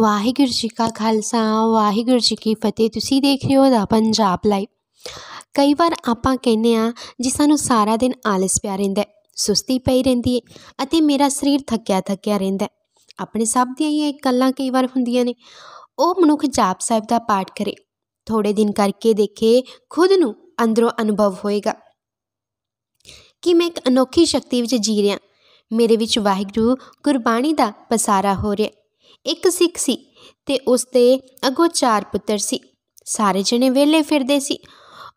ਵਾਹਿਗੁਰੂ ਜੀ ਕਾ ਖਾਲਸਾ ਵਾਹਿਗੁਰੂ ਜੀ ਕੀ ਫਤਿਹ ਤੁਸੀਂ ਦੇਖ ਰਹੇ ਹੋ ਦਾ ਪੰਜਾਬ ਲਾਈਵ ਕਈ ਵਾਰ ਆਪਾਂ ਕਹਿੰਦੇ ਆ ਜੀ ਸਾਨੂੰ ਸਾਰਾ ਦਿਨ ਆਲਸ ਪਿਆ ਰਹਿੰਦਾ ਸੁਸਤੀ ਪਈ ਰਹਿੰਦੀ ਹੈ ਅਤੇ ਮੇਰਾ ਸਰੀਰ ਥੱਕਿਆ ਥੱਕਿਆ ਰਹਿੰਦਾ ਆਪਣੇ ਸਭ ਦੀਆਂ ਹੀ ਗੱਲਾਂ ਕਈ ਵਾਰ ਹੁੰਦੀਆਂ ਨੇ ਉਹ ਮਨੁੱਖ ਜਾਪ ਸਾਹਿਬ ਦਾ ਪਾਠ ਕਰੇ ਥੋੜੇ ਦਿਨ ਕਰਕੇ ਦੇਖੇ ਖੁਦ ਨੂੰ ਅੰਦਰੋਂ ਅਨੁਭਵ ਹੋਏਗਾ ਕਿ ਮੈਂ ਇੱਕ ਅਨੋਖੀ ਸ਼ਕਤੀ ਵਿੱਚ ਜੀ ਰਿਹਾ ਮੇਰੇ ਵਿੱਚ ਵਾਹਿਗੁਰੂ ਗੁਰਬਾਣੀ ਦਾ ਪਸਾਰਾ ਹੋ ਰਿਹਾ ਇੱਕ ਸਿੱਖ ਸੀ ਤੇ ਉਸ ਦੇ ਅਗੋ ਚਾਰ ਪੁੱਤਰ ਸੀ ਸਾਰੇ ਜਣੇ ਵਿਹਲੇ ਫਿਰਦੇ ਸੀ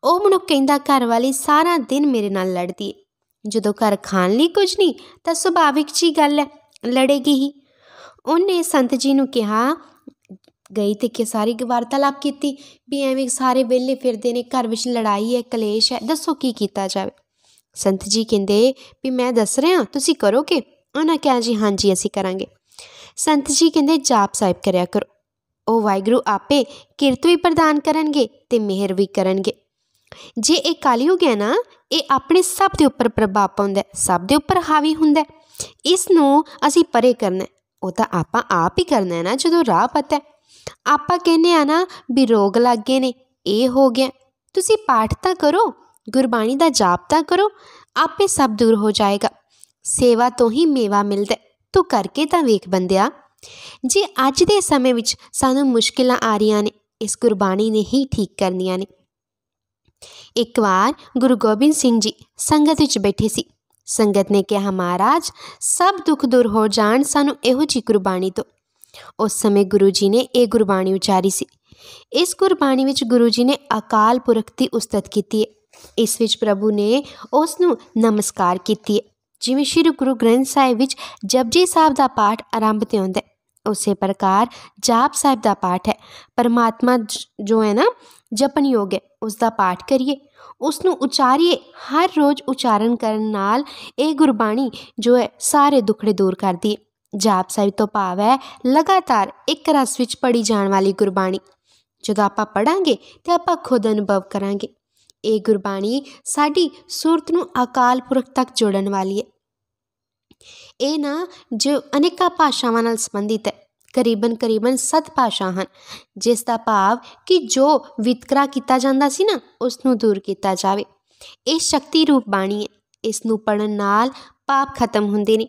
ਉਹ ਮਨੁੱਖ ਕਹਿੰਦਾ ਘਰ ਵਾਲੀ ਸਾਰਾ ਦਿਨ ਮੇਰੇ ਨਾਲ ਲੜਦੀ ਹੈ ਜਦੋਂ ਘਰ ਖਾਣ ਲਈ ਕੁਝ ਨਹੀਂ ਤਾਂ ਸੁਭਾਵਿਕ ਜੀ ਗੱਲ ਹੈ ਲੜੇਗੀ ਹੀ ਉਹਨੇ ਸੰਤ ਜੀ ਨੂੰ ਕਿਹਾ ਗਈ ਤੇ ਕਿ ਸਾਰੀ ਵਾਰਤਾਲਾਪ ਕੀਤੀ ਵੀ ਐਵੇਂ ਸਾਰੇ ਵਿਹਲੇ ਫਿਰਦੇ ਨੇ ਘਰ ਵਿੱਚ ਲੜਾਈ ਹੈ ਕਲੇਸ਼ ਹੈ ਦੱਸੋ ਕੀ ਕੀਤਾ ਜਾਵੇ ਸੰਤ ਜੀ ਕਹਿੰਦੇ ਵੀ ਮੈਂ ਦੱਸ ਰਿਹਾ ਤੁਸੀਂ ਕਰੋਗੇ ਉਹਨਾਂ ਕਹਿੰਦੇ ਜੀ ਹਾਂਜੀ ਅਸੀਂ ਕਰਾਂਗੇ ਸੰਤ ਜੀ ਕਹਿੰਦੇ ਜਾਪ ਸਾਹਿਬ ਕਰਿਆ ਕਰੋ ਉਹ ਵਾਹਿਗੁਰੂ ਆਪੇ ਕਿਰਤ ਵੀ ਪ੍ਰਦਾਨ ਕਰਨਗੇ ਤੇ ਮਿਹਰ ਵੀ ਕਰਨਗੇ ਜੇ ਇਹ ਕਾਲਯੁਗ ਹੈ ਨਾ ਇਹ ਆਪਣੇ ਸਭ ਦੇ ਉੱਪਰ ਪ੍ਰਭਾਵ ਪਾਉਂਦਾ ਸਭ ਦੇ ਉੱਪਰ ਹਾਵੀ ਹੁੰਦਾ ਇਸ ਨੂੰ ਅਸੀਂ ਪਰੇ ਕਰਨਾ ਉਹ ਤਾਂ ਆਪਾਂ ਆਪ ਹੀ ਕਰਨਾ ਹੈ ਨਾ ਜਦੋਂ ਰਾਹ ਪਤਾ ਹੈ ਆਪਾਂ ਕਹਿੰਨੇ ਆ ਨਾ ਵੀ ਰੋਗ ਲੱਗੇ ਨੇ ਇਹ ਹੋ ਗਿਆ ਤੁਸੀਂ ਪਾਠ ਤਾਂ ਕਰੋ ਗੁਰਬਾਣੀ ਦਾ ਜਾਪ ਤਾਂ ਕਰੋ ਆਪੇ ਸਭ ਦੂਰ ਹੋ ਜਾਏਗਾ ਸੇਵਾ ਤੋਂ ਹੀ ਮੇਵਾ ਮਿਲਦਾ ਤੂੰ ਕਰਕੇ ਤਾਂ ਵੇਖ ਬੰਦਿਆ ਜੇ ਅੱਜ ਦੇ ਸਮੇਂ ਵਿੱਚ ਸਾਨੂੰ ਮੁਸ਼ਕਿਲਾਂ ਆ ਰਹੀਆਂ ਨੇ ਇਸ ਗੁਰਬਾਣੀ ਨੇ ਹੀ ਠੀਕ ਕਰਨੀਆਂ ਨੇ ਇੱਕ ਵਾਰ ਗੁਰੂ ਗੋਬਿੰਦ ਸਿੰਘ ਜੀ ਸੰਗਤ ਵਿੱਚ ਬੈਠੇ ਸੀ ਸੰਗਤ ਨੇ ਕਿਹਾ ਮਹਾਰਾਜ ਸਭ ਦੁੱਖ ਦੂਰ ਹੋ ਜਾਣ ਸਾਨੂੰ ਇਹੋ ਜੀ ਗੁਰਬਾਣੀ ਤੋਂ ਉਸ ਸਮੇਂ ਗੁਰੂ ਜੀ ਨੇ ਇਹ ਗੁਰਬਾਣੀ ਉਚਾਰੀ ਸੀ ਇਸ ਗੁਰਬਾਣੀ ਵਿੱਚ ਗੁਰੂ ਜੀ ਨੇ ਅਕਾਲ ਪੁਰਖ ਦੀ ਉਸਤਤ ਕੀਤੀ ਹੈ ਇਸ ਵਿੱਚ ਪ੍ਰਭੂ ਨੇ ਉਸ ਨੂੰ ਨਮਸਕਾਰ ਕੀਤੀ ਹੈ ਜਿਵੇਂ ਸ਼੍ਰੀ ਗੁਰੂ ਗ੍ਰੰਥ ਸਾਹਿਬ ਵਿੱਚ ਜਪਜੀ ਸਾਹਿਬ ਦਾ ਪਾਠ ਆਰੰਭ ਤੇ ਹੁੰਦਾ ਉਸੇ ਪ੍ਰਕਾਰ ਜਾਪ ਸਾਹਿਬ ਦਾ ਪਾਠ ਹੈ ਪਰਮਾਤਮਾ ਜੋ ਹੈ ਨਾ ਜਪਨ ਯੋਗ ਹੈ ਉਸ ਦਾ ਪਾਠ ਕਰੀਏ ਉਸ ਨੂੰ ਉਚਾਰੀਏ ਹਰ ਰੋਜ਼ ਉਚਾਰਨ ਕਰਨ ਨਾਲ ਇਹ ਗੁਰਬਾਣੀ ਜੋ ਹੈ ਸਾਰੇ ਦੁੱਖੜੇ ਦੂਰ ਕਰਦੀ ਹੈ ਜਾਪ ਸਾਹਿਬ ਤੋਂ ਭਾਵ ਹੈ ਲਗਾਤਾਰ ਇੱਕ ਰਸ ਵਿੱਚ ਪੜੀ ਜਾਣ ਵਾਲੀ ਗੁਰਬਾਣੀ ਜਦੋਂ ਆਪਾਂ ਪੜਾਂਗੇ ਤੇ ਆਪਾਂ ਖੁਦ ਅਨੁਭਵ ਕਰਾਂਗੇ ਇਹ ਗੁਰਬਾਣੀ ਸਾਡੀ ਸੁਰਤ ਨੂੰ ਅਕਾਲ ਪੁਰਖ ਤੱਕ ਜੋੜਨ ਵਾਲੀ ਹੈ ਇਹ ਨਾ ਜੋ ਅਨੇਕਾਂ ਭਾਸ਼ਾਵਾਂ ਨਾਲ ਸੰਬੰਧਿਤ ਹੈ ਕਰੀਬਨ ਕਰੀਬਨ 7 ਭਾਸ਼ਾ ਹਨ ਜਿਸ ਦਾ ਭਾਵ ਕਿ ਜੋ ਵਿਤਕਰਾ ਕੀਤਾ ਜਾਂਦਾ ਸੀ ਨਾ ਉਸ ਨੂੰ ਦੂਰ ਕੀਤਾ ਜਾਵੇ ਇਹ ਸ਼ਕਤੀ ਰੂਪ ਬਾਣੀ ਹੈ ਇਸ ਨੂੰ ਪੜਨ ਨਾਲ ਪਾਪ ਖਤਮ ਹੁੰਦੇ ਨੇ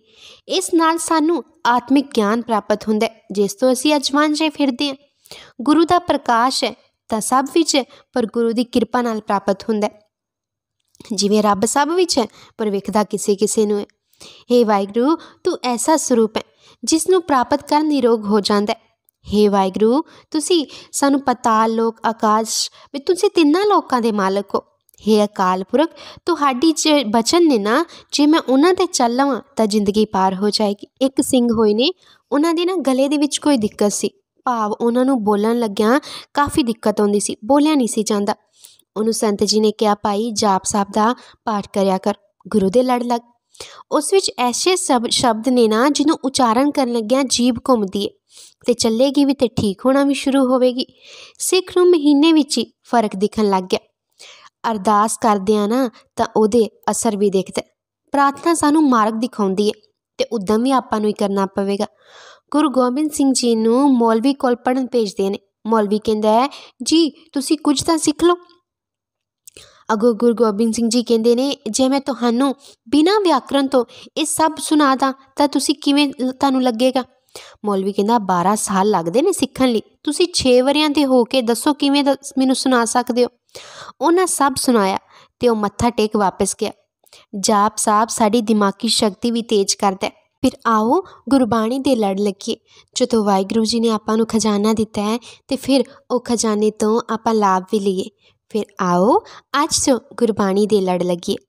ਇਸ ਨਾਲ ਸਾਨੂੰ ਆਤਮਿਕ ਗਿਆਨ ਪ੍ਰਾਪਤ ਹੁੰਦਾ ਹੈ ਜਿਸ ਤੋਂ ਅਸੀਂ ਅਜਵਾਂ ਜੇ ਫਿਰਦੇ ਹਾਂ ਗੁਰੂ ਦਾ ਪ੍ਰਕਾਸ਼ ਹੈ ਤਾਂ ਸਭ ਵਿੱਚ ਪਰ ਗੁਰੂ ਦੀ ਕਿਰਪਾ ਨਾਲ ਪ੍ਰਾਪਤ ਹੁੰਦਾ ਜਿਵੇਂ ਰੱਬ ਸਭ ਵਿੱਚ ਹੈ ਪਰ ਵੇਖਦਾ ਕਿਸੇ ਕਿਸੇ ਨੂੰ ਹੈ हे ਵਾਹਿਗੁਰੂ ਤੂੰ ਐਸਾ ਸਰੂਪ ਹੈ ਜਿਸ ਨੂੰ ਪ੍ਰਾਪਤ ਕਰ ਨਿਰੋਗ ਹੋ ਜਾਂਦਾ ਹੈ हे ਵਾਹਿਗੁਰੂ ਤੁਸੀਂ ਸਾਨੂੰ ਪਤਾਲ ਲੋਕ ਆਕਾਸ਼ ਵਿੱਚ ਤੁਸੀਂ ਤਿੰਨਾਂ ਲੋਕਾਂ ਦੇ ਮਾਲਕ ਹੋ हे ਅਕਾਲ ਪੁਰਖ ਤੁਹਾਡੀ ਜੇ ਬਚਨ ਨੇ ਨਾ ਜੇ ਮੈਂ ਉਹਨਾਂ ਤੇ ਚੱਲਾਂ ਤਾਂ ਜ਼ਿੰਦਗੀ ਪਾਰ ਹੋ ਜਾਏਗੀ ਇੱਕ ਸਿੰਘ ਹੋਏ ਨੇ ਉਹਨਾਂ ਦੇ ਨਾ ਗਲੇ ਦੇ ਵਿੱਚ ਕੋਈ ਦਿੱਕਤ ਸੀ ਭਾਵ ਉਹਨਾਂ ਨੂੰ ਬੋਲਣ ਲੱਗਿਆਂ ਕਾਫੀ ਦਿੱਕਤ ਆਉਂਦੀ ਸੀ ਬੋਲਿਆ ਨਹੀਂ ਸੀ ਜਾਂਦਾ ਉਹਨੂੰ ਸੰਤ ਜੀ ਨੇ ਕਿਹਾ ਭਾਈ ਜਾਪ ਸਾਹਿਬ ਦਾ ਪਾਠ ਕਰਿਆ ਕਰ ਗੁਰੂ ਦੇ ਲੜ ਲੱਗ ਉਸ ਵਿੱਚ ਐਸੇ ਸਭ ਸ਼ਬਦ ਨੇ ਨਾ ਜਿਹਨੂੰ ਉਚਾਰਨ ਕਰਨ ਲੱਗਿਆਂ ਜੀਭ ਘੁੰਮਦੀ ਹੈ ਤੇ ਚੱਲੇਗੀ ਵੀ ਤੇ ਠੀਕ ਹੋਣਾ ਵੀ ਸ਼ੁਰੂ ਹੋਵੇਗੀ ਸਿੱਖ ਨੂੰ ਮਹੀਨੇ ਵਿੱਚ ਹੀ ਫਰਕ ਦਿਖਣ ਲੱਗ ਗਿਆ ਅਰਦਾਸ ਕਰਦੇ ਆ ਨਾ ਤਾਂ ਉਹਦੇ ਅਸਰ ਵੀ ਦੇਖਦੇ ਪ੍ਰਾਰਥਨਾ ਸਾਨੂੰ ਮਾਰਗ ਦਿਖਾਉਂਦੀ ਹੈ ਤੇ ਉਦਮ ਹੀ ਆਪਾਂ ਨੂੰ ਹੀ ਕਰਨਾ ਪਵੇਗਾ ਗੁਰੂ ਗੋਬਿੰਦ ਸਿੰਘ ਜੀ ਨੂੰ ਮੌਲਵੀ ਕੋਲ ਪੜਨ ਭੇਜਦੇ ਨੇ ਮੌਲਵੀ ਕਹਿੰਦਾ ਹੈ ਜੀ ਤੁਸੀਂ ਕੁਝ ਤਾਂ ਸਿੱਖ ਲਓ ਅਗੋ ਗੁਰੂ ਗੋਬਿੰਦ ਸਿੰਘ ਜੀ ਕਹਿੰਦੇ ਨੇ ਜੇ ਮੈਂ ਤੁਹਾਨੂੰ ਬਿਨਾਂ ਵਿਆਕਰਨ ਤੋਂ ਇਹ ਸਭ ਸੁਣਾ ਦਾਂ ਤਾਂ ਤੁਸੀਂ ਕਿਵੇਂ ਤੁਹਾਨੂੰ ਲੱਗੇਗਾ ਮੌਲਵੀ ਕਹਿੰਦਾ 12 ਸਾਲ ਲੱਗਦੇ ਨੇ ਸਿੱਖਣ ਲਈ ਤੁਸੀਂ 6 ਵਰਿਆਂ ਦੇ ਹੋ ਕੇ ਦੱਸੋ ਕਿਵੇਂ ਮੈਨੂੰ ਸੁਣਾ ਸਕਦੇ ਹੋ ਉਹਨਾਂ ਸਭ ਸੁਣਾਇਆ ਤੇ ਉਹ ਮੱਥਾ ਟੇਕ ਵਾਪਸ ਗਿਆ ਜਾਪ ਸਾਹਿਬ ਸਾਡੀ ਦਿਮਾਗੀ ਸ਼ਕਤੀ ਵੀ ਤੇਜ਼ ਕਰਦਾ ਹੈ ਫਿਰ ਆਓ ਗੁਰਬਾਣੀ ਦੇ ਲੜ ਲੱਗੇ ਜਦੋਂ ਵਾਹਿਗੁਰੂ ਜੀ ਨੇ ਆਪਾਂ ਨੂੰ ਖਜ਼ਾਨਾ ਦਿੱਤਾ ਹੈ ਤੇ ਫਿਰ ਉਹ ਖਜ਼ਾਨੇ ਤੋਂ ਆਪਾਂ ਲਾਭ ਵੀ ਲਈਏ ਫਿਰ ਆਓ ਅੱਜ ਤੋਂ ਗੁਰਬਾਣੀ ਦੇ ਲੜ ਲੱਗੇ